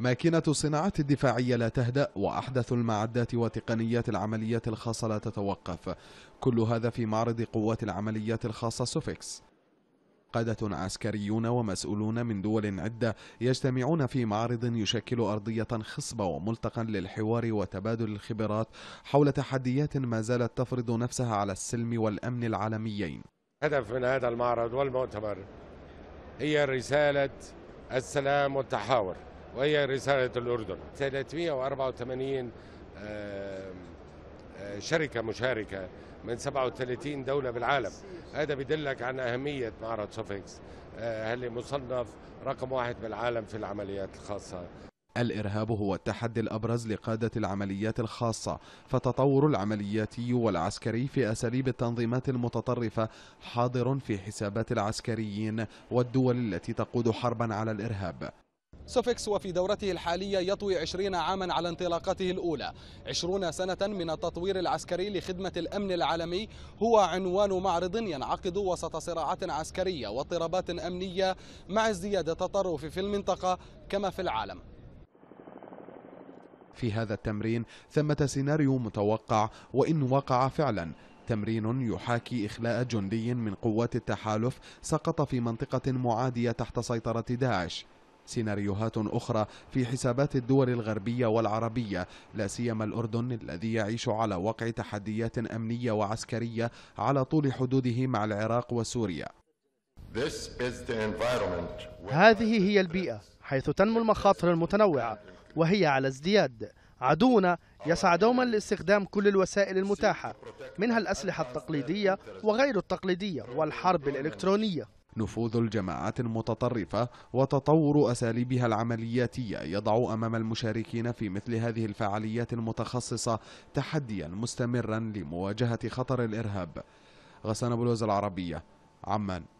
ماكينة الصناعات الدفاعية لا تهدأ وأحدث المعدات وتقنيات العمليات الخاصة لا تتوقف كل هذا في معرض قوات العمليات الخاصة سوفيكس قادة عسكريون ومسؤولون من دول عدة يجتمعون في معرض يشكل أرضية خصبة وملتقا للحوار وتبادل الخبرات حول تحديات ما زالت تفرض نفسها على السلم والأمن العالميين هدف من هذا المعرض والمؤتمر هي رسالة السلام والتحاور وهي رسالة الأردن 384 شركة مشاركة من 37 دولة بالعالم هذا بيدلك عن أهمية معرض سوفيكس آه، هل مصنف رقم واحد بالعالم في العمليات الخاصة الإرهاب هو التحدي الأبرز لقادة العمليات الخاصة فتطور العملياتي والعسكري في أساليب التنظيمات المتطرفة حاضر في حسابات العسكريين والدول التي تقود حربا على الإرهاب سوفيكس وفي دورته الحالية يطوي 20 عاما على انطلاقته الأولى 20 سنة من التطوير العسكري لخدمة الأمن العالمي هو عنوان معرض ينعقد وسط صراعات عسكرية واضطرابات أمنية مع ازدياد التطرف في المنطقة كما في العالم في هذا التمرين ثمة سيناريو متوقع وإن وقع فعلا تمرين يحاكي إخلاء جندي من قوات التحالف سقط في منطقة معادية تحت سيطرة داعش سيناريوهات أخرى في حسابات الدول الغربية والعربية لا سيما الأردن الذي يعيش على وقع تحديات أمنية وعسكرية على طول حدوده مع العراق وسوريا هذه هي البيئة حيث تنمو المخاطر المتنوعة وهي على ازدياد عدونا يسعى دوما لاستخدام كل الوسائل المتاحة منها الأسلحة التقليدية وغير التقليدية والحرب الإلكترونية نفوذ الجماعات المتطرفة وتطور أساليبها العملياتية يضع أمام المشاركين في مثل هذه الفعاليات المتخصصة تحديا مستمرا لمواجهة خطر الإرهاب غسان بلوز العربية عمان